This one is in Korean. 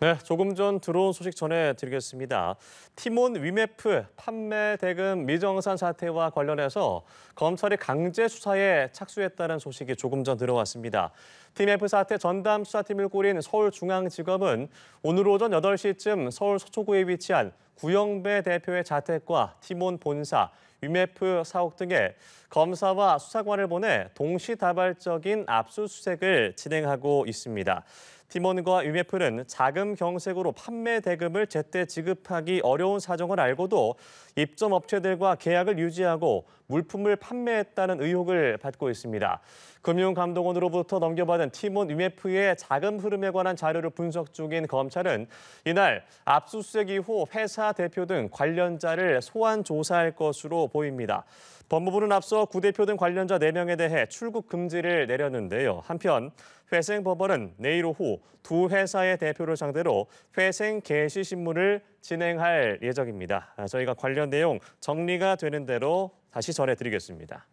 네, 조금 전 들어온 소식 전해드리겠습니다. 티몬 위메프 판매 대금 미정산 사태와 관련해서 검찰이 강제 수사에 착수했다는 소식이 조금 전 들어왔습니다. 티메프 사태 전담 수사팀을 꾸린 서울중앙지검은 오늘 오전 8시쯤 서울 서초구에 위치한 구영배 대표의 자택과 티몬 본사, 유메프 사옥 등에 검사와 수사관을 보내 동시다발적인 압수수색을 진행하고 있습니다. 티몬과 위메프는 자금 경색으로 판매 대금을 제때 지급하기 어려운 사정을 알고도 입점 업체들과 계약을 유지하고 물품을 판매했다는 의혹을 받고 있습니다. 금융감독원으로부터 넘겨받은 티몬 위메프의 자금 흐름에 관한 자료를 분석 중인 검찰은 이날 압수수색 이후 회사 회사 대표 등 관련자를 소환 조사할 것으로 보입니다. 법무부는 앞서 구 대표 등 관련자 4명에 대해 출국 금지를 내렸는데요. 한편 회생법원은 내일 오후 두 회사의 대표를 상대로 회생 개시 신문을 진행할 예정입니다. 저희가 관련 내용 정리가 되는 대로 다시 전해드리겠습니다.